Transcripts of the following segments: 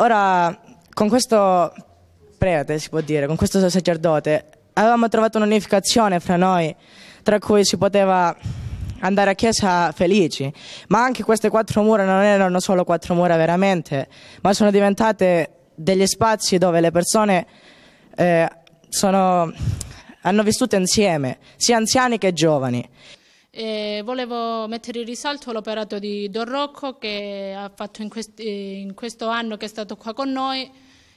Ora, con questo prete, si può dire, con questo sacerdote, avevamo trovato un'unificazione fra noi, tra cui si poteva andare a chiesa felici, ma anche queste quattro mura non erano solo quattro mura veramente, ma sono diventate degli spazi dove le persone eh, sono, hanno vissuto insieme, sia anziani che giovani. E eh, volevo mettere in risalto l'operato di Don Rocco che ha fatto in, quest eh, in questo anno che è stato qua con noi,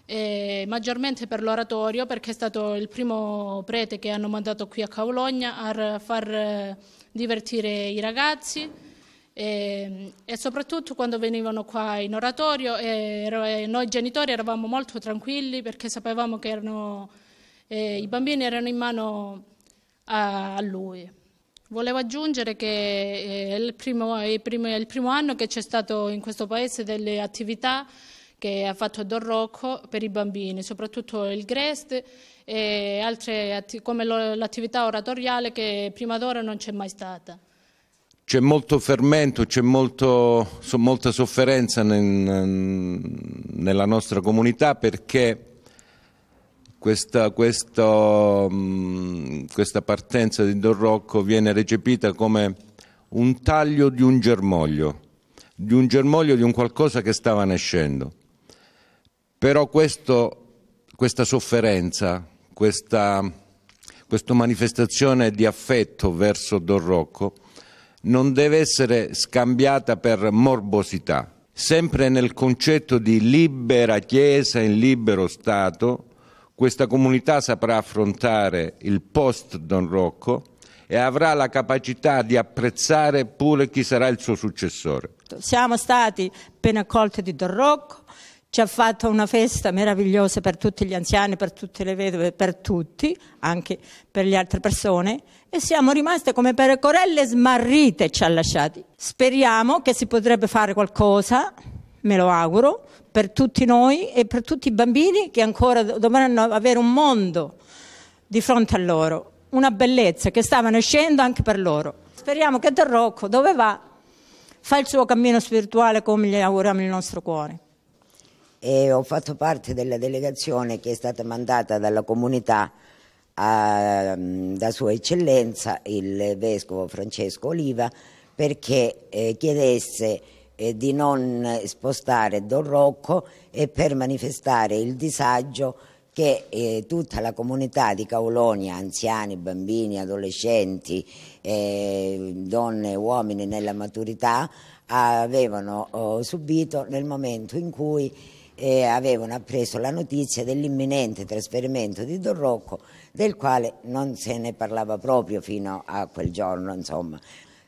eh, maggiormente per l'oratorio perché è stato il primo prete che hanno mandato qui a Cavologna a far divertire i ragazzi. E, e, soprattutto quando venivano qua in oratorio e noi genitori eravamo molto tranquilli perché sapevamo che erano, eh, i bambini erano in mano a, a lui. Volevo aggiungere che è eh, il primo, è il primo anno che c'è stato in questo paese delle attività che ha fatto Don Rocco per i bambini, soprattutto il Grest e altre come l'attività oratoriale che prima d'ora non c'è mai stata. C'è molto fermento, c'è molta sofferenza nella nostra comunità perché questa, questa, mh, mm, questa partenza di Don Rocco viene recepita come un taglio di un germoglio, di un germoglio di un qualcosa che stava nascendo. Però questo, questa sofferenza, questa, questa manifestazione di affetto verso Don Rocco non deve essere scambiata per morbosità. Sempre nel concetto di libera Chiesa in libero Stato, questa comunità saprà affrontare il post Don Rocco e avrà la capacità di apprezzare pure chi sarà il suo successore. Siamo stati ben accolti di Don Rocco, ci ha fatto una festa meravigliosa per tutti gli anziani, per tutte le vedove, per tutti, anche per le altre persone e siamo rimaste come pecorelle smarrite ci ha lasciati. Speriamo che si potrebbe fare qualcosa, me lo auguro, per tutti noi e per tutti i bambini che ancora dovranno avere un mondo di fronte a loro, una bellezza che stava nascendo anche per loro. Speriamo che Don Rocco, dove va, fa il suo cammino spirituale come gli auguriamo il nostro cuore. E ho fatto parte della delegazione che è stata mandata dalla comunità a, ehm, da Sua Eccellenza, il Vescovo Francesco Oliva, perché eh, chiedesse eh, di non spostare Don Rocco e per manifestare il disagio che eh, tutta la comunità di Caulonia, anziani, bambini, adolescenti, eh, donne e uomini nella maturità, avevano oh, subito nel momento in cui eh, avevano appreso la notizia dell'imminente trasferimento di Don Rocco, del quale non se ne parlava proprio fino a quel giorno, insomma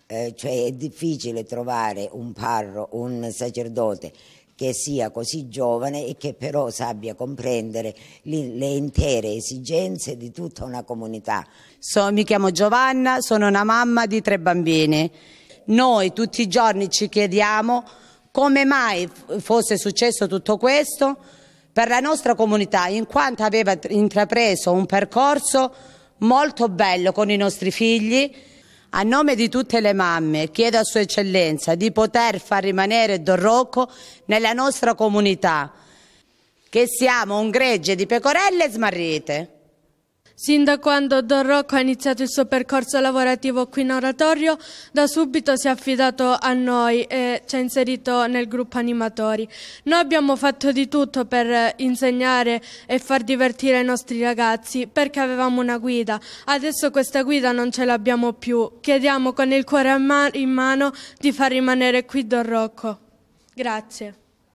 eh, cioè è difficile trovare un parro, un sacerdote che sia così giovane e che però sappia comprendere le intere esigenze di tutta una comunità. So, mi chiamo Giovanna, sono una mamma di tre bambini. Noi tutti i giorni ci chiediamo come mai fosse successo tutto questo per la nostra comunità, in quanto aveva intrapreso un percorso molto bello con i nostri figli, a nome di tutte le mamme chiedo a Sua Eccellenza di poter far rimanere Don Rocco nella nostra comunità, che siamo un gregge di pecorelle smarrite. Sin da quando Don Rocco ha iniziato il suo percorso lavorativo qui in oratorio, da subito si è affidato a noi e ci ha inserito nel gruppo animatori. Noi abbiamo fatto di tutto per insegnare e far divertire i nostri ragazzi perché avevamo una guida. Adesso questa guida non ce l'abbiamo più. Chiediamo con il cuore in mano di far rimanere qui Don Rocco. Grazie.